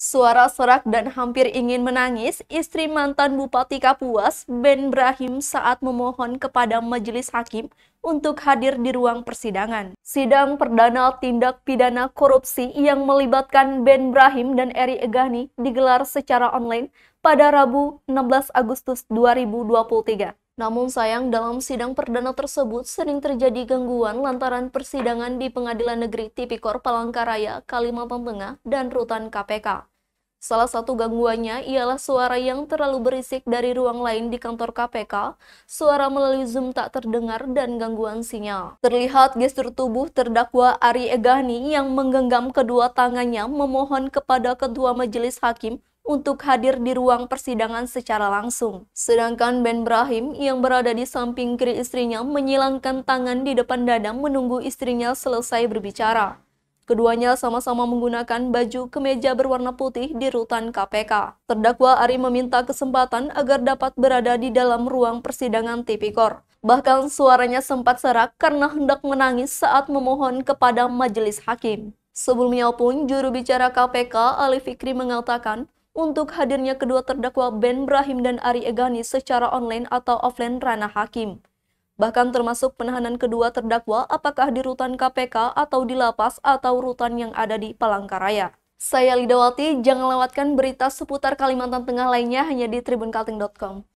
Suara serak dan hampir ingin menangis, istri mantan Bupati Kapuas, Ben Brahim saat memohon kepada majelis hakim untuk hadir di ruang persidangan. Sidang perdana tindak pidana korupsi yang melibatkan Ben Brahim dan Eri Egani digelar secara online pada Rabu 16 Agustus 2023. Namun sayang dalam sidang perdana tersebut sering terjadi gangguan lantaran persidangan di Pengadilan Negeri Tipikor Palangkaraya, Kalimantan Tengah, dan Rutan KPK. Salah satu gangguannya ialah suara yang terlalu berisik dari ruang lain di kantor KPK, suara melalui Zoom tak terdengar, dan gangguan sinyal. Terlihat gestur tubuh terdakwa Ari Egani yang menggenggam kedua tangannya memohon kepada Ketua Majelis Hakim untuk hadir di ruang persidangan secara langsung. Sedangkan Ben Brahim yang berada di samping kiri istrinya menyilangkan tangan di depan dada menunggu istrinya selesai berbicara. Keduanya sama-sama menggunakan baju kemeja berwarna putih di rutan KPK. Terdakwa Ari meminta kesempatan agar dapat berada di dalam ruang persidangan tipikor. Bahkan suaranya sempat serak karena hendak menangis saat memohon kepada majelis hakim. Sebelumnya pun juru bicara KPK Ali Fikri mengatakan untuk hadirnya kedua terdakwa Ben Brahim dan Ari Egani secara online atau offline ranah hakim bahkan termasuk penahanan kedua terdakwa apakah di rutan KPK atau di lapas atau rutan yang ada di Palangkaraya. Saya Lidawati, jangan lewatkan berita seputar Kalimantan Tengah lainnya hanya di tribunkalting.com.